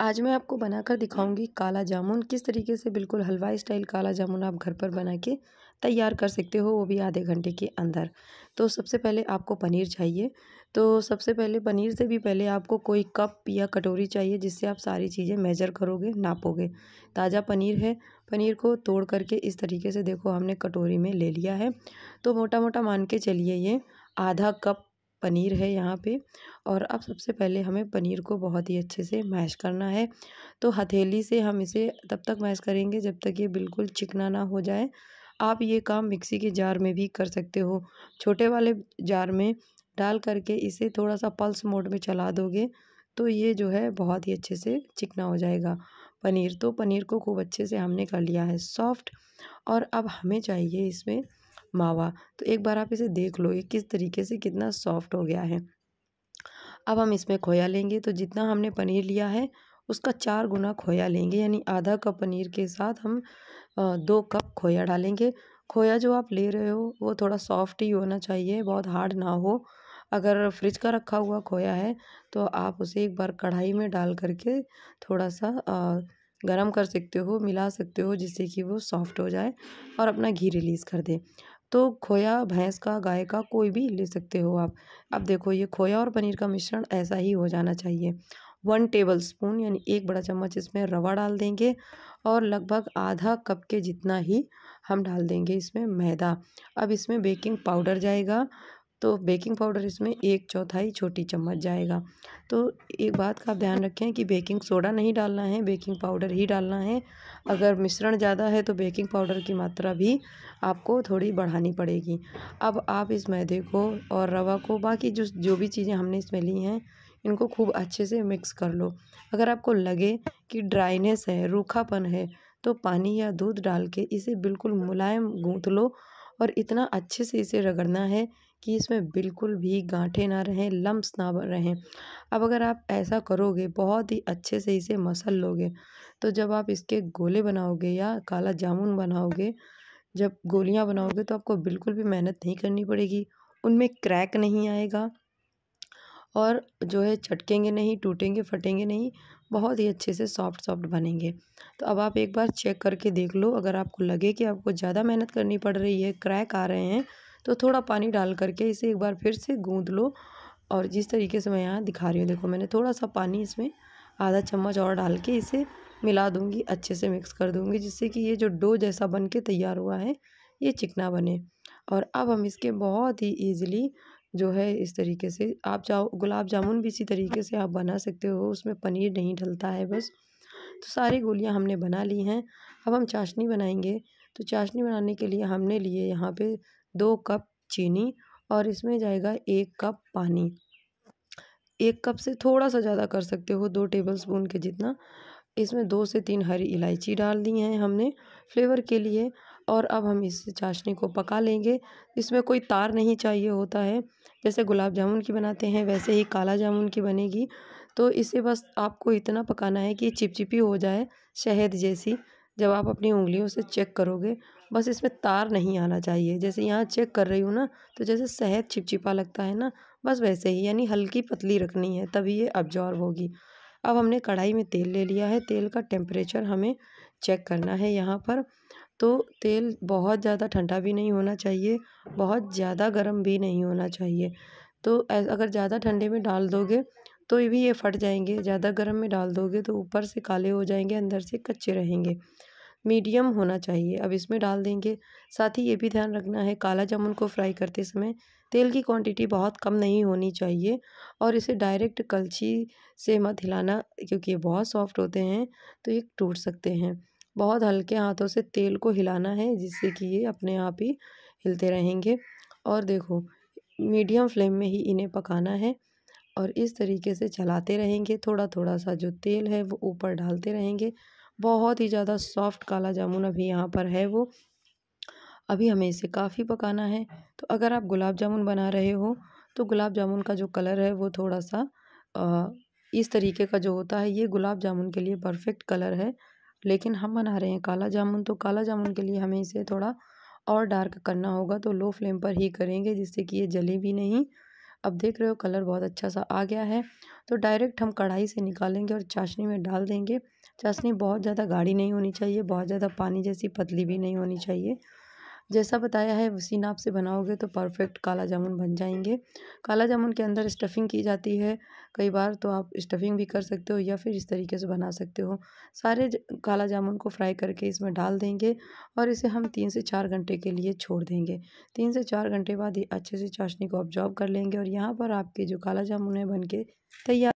आज मैं आपको बनाकर दिखाऊंगी काला जामुन किस तरीके से बिल्कुल हलवाई स्टाइल काला जामुन आप घर पर बना के तैयार कर सकते हो वो भी आधे घंटे के अंदर तो सबसे पहले आपको पनीर चाहिए तो सबसे पहले पनीर से भी पहले आपको कोई कप या कटोरी चाहिए जिससे आप सारी चीज़ें मेजर करोगे नापोगे ताज़ा पनीर है पनीर को तोड़ करके इस तरीके से देखो हमने कटोरी में ले लिया है तो मोटा मोटा मान के चलिए ये आधा कप पनीर है यहाँ पे और अब सबसे पहले हमें पनीर को बहुत ही अच्छे से मैश करना है तो हथेली से हम इसे तब तक मैश करेंगे जब तक ये बिल्कुल चिकना ना हो जाए आप ये काम मिक्सी के जार में भी कर सकते हो छोटे वाले जार में डाल करके इसे थोड़ा सा पल्स मोड में चला दोगे तो ये जो है बहुत ही अच्छे से चिकना हो जाएगा पनीर तो पनीर को खूब अच्छे से हमने कर लिया है सॉफ्ट और अब हमें चाहिए इसमें मावा तो एक बार आप इसे देख लो ये किस तरीके से कितना सॉफ्ट हो गया है अब हम इसमें खोया लेंगे तो जितना हमने पनीर लिया है उसका चार गुना खोया लेंगे यानी आधा कप पनीर के साथ हम दो कप खोया डालेंगे खोया जो आप ले रहे हो वो थोड़ा सॉफ्ट ही होना चाहिए बहुत हार्ड ना हो अगर फ्रिज का रखा हुआ खोया है तो आप उसे एक बार कढ़ाई में डाल करके थोड़ा सा गरम कर सकते हो मिला सकते हो जिससे कि वो सॉफ्ट हो जाए और अपना घी रिलीज़ कर दे तो खोया भैंस का गाय का कोई भी ले सकते हो आप अब देखो ये खोया और पनीर का मिश्रण ऐसा ही हो जाना चाहिए वन टेबल स्पून यानी एक बड़ा चम्मच इसमें रवा डाल देंगे और लगभग आधा कप के जितना ही हम डाल देंगे इसमें मैदा अब इसमें बेकिंग पाउडर जाएगा तो बेकिंग पाउडर इसमें एक चौथाई छोटी चम्मच जाएगा तो एक बात का ध्यान रखें कि बेकिंग सोडा नहीं डालना है बेकिंग पाउडर ही डालना है अगर मिश्रण ज़्यादा है तो बेकिंग पाउडर की मात्रा भी आपको थोड़ी बढ़ानी पड़ेगी अब आप इस मैदे को और रवा को बाकी जो जो भी चीज़ें हमने इसमें ली हैं इनको खूब अच्छे से मिक्स कर लो अगर आपको लगे कि ड्राइनेस है रूखापन है तो पानी या दूध डाल के इसे बिल्कुल मुलायम गूँथ लो और इतना अच्छे से इसे रगड़ना है कि इसमें बिल्कुल भी गांठे ना रहें लम्ब ना रहें अब अगर आप ऐसा करोगे बहुत ही अच्छे से इसे मसल लोगे तो जब आप इसके गोले बनाओगे या काला जामुन बनाओगे जब गोलियां बनाओगे तो आपको बिल्कुल भी मेहनत नहीं करनी पड़ेगी उनमें क्रैक नहीं आएगा और जो है चटकेंगे नहीं टूटेंगे फटेंगे नहीं बहुत ही अच्छे से सॉफ्ट सॉफ्ट बनेंगे तो अब आप एक बार चेक करके देख लो अगर आपको लगे कि आपको ज़्यादा मेहनत करनी पड़ रही है क्रैक आ रहे हैं तो थोड़ा पानी डाल करके इसे एक बार फिर से गूँद लो और जिस तरीके से मैं यहाँ दिखा रही हूँ देखो मैंने थोड़ा सा पानी इसमें आधा चम्मच और डाल के इसे मिला दूँगी अच्छे से मिक्स कर दूँगी जिससे कि ये जो डो जैसा बन के तैयार हुआ है ये चिकना बने और अब हम इसके बहुत ही ईजिली जो है इस तरीके से आप चाहो गुलाब जामुन भी इसी तरीके से आप बना सकते हो उसमें पनीर नहीं ढलता है बस तो सारी गोलियां हमने बना ली हैं अब हम चाशनी बनाएंगे तो चाशनी बनाने के लिए हमने लिए यहाँ पे दो कप चीनी और इसमें जाएगा एक कप पानी एक कप से थोड़ा सा ज़्यादा कर सकते हो दो टेबल स्पून के जितना इसमें दो से तीन हरी इलायची डाल दी हैं हमने फ्लेवर के लिए और अब हम इस चाशनी को पका लेंगे इसमें कोई तार नहीं चाहिए होता है जैसे गुलाब जामुन की बनाते हैं वैसे ही काला जामुन की बनेगी तो इसे बस आपको इतना पकाना है कि चिपचिपी हो जाए शहद जैसी जब आप अपनी उंगलियों से चेक करोगे बस इसमें तार नहीं आना चाहिए जैसे यहाँ चेक कर रही हूँ ना तो जैसे शहद छिपछिपा लगता है ना बस वैसे ही यानी हल्की पतली रखनी है तभी ये अब्जॉर्व होगी अब हमने कढ़ाई में तेल ले लिया है तेल का टेम्परेचर हमें चेक करना है यहाँ पर तो तेल बहुत ज़्यादा ठंडा भी नहीं होना चाहिए बहुत ज़्यादा गर्म भी नहीं होना चाहिए तो अगर ज़्यादा ठंडे में डाल दोगे तो ये भी ये फट जाएंगे ज़्यादा गर्म में डाल दोगे तो ऊपर से काले हो जाएंगे अंदर से कच्चे रहेंगे मीडियम होना चाहिए अब इसमें डाल देंगे साथ ही ये भी ध्यान रखना है काला जामुन को फ्राई करते समय तेल की क्वांटिटी बहुत कम नहीं होनी चाहिए और इसे डायरेक्ट कलछी से मत हिलाना क्योंकि ये बहुत सॉफ्ट होते हैं तो ये टूट सकते हैं बहुत हल्के हाथों से तेल को हिलाना है जिससे कि ये अपने आप ही हिलते रहेंगे और देखो मीडियम फ्लेम में ही इन्हें पकाना है और इस तरीके से चलाते रहेंगे थोड़ा थोड़ा सा जो तेल है वो ऊपर डालते रहेंगे बहुत ही ज़्यादा सॉफ्ट काला जामुन अभी यहाँ पर है वो अभी हमें इसे काफ़ी पकाना है तो अगर आप गुलाब जामुन बना रहे हो तो गुलाब जामुन का जो कलर है वो थोड़ा सा आ, इस तरीके का जो होता है ये गुलाब जामुन के लिए परफेक्ट कलर है लेकिन हम बना रहे हैं काला जामुन तो काला जामुन के लिए हमें इसे थोड़ा और डार्क करना होगा तो लो फ्लेम पर ही करेंगे जिससे कि ये जले भी नहीं अब देख रहे हो कलर बहुत अच्छा सा आ गया है तो डायरेक्ट हम कढ़ाई से निकालेंगे और चाशनी में डाल देंगे चाशनी बहुत ज़्यादा गाढ़ी नहीं होनी चाहिए बहुत ज़्यादा पानी जैसी पतली भी नहीं होनी चाहिए जैसा बताया है उसी नाप से बनाओगे तो परफेक्ट काला जामुन बन जाएंगे काला जामुन के अंदर स्टफिंग की जाती है कई बार तो आप स्टफिंग भी कर सकते हो या फिर इस तरीके से बना सकते हो सारे काला जामुन को फ्राई करके इसमें डाल देंगे और इसे हम तीन से चार घंटे के लिए छोड़ देंगे तीन से चार घंटे बाद ही अच्छे से चाशनी को ऑब्जॉर्व कर लेंगे और यहाँ पर आपके जो काला जामुन है बन के तैयार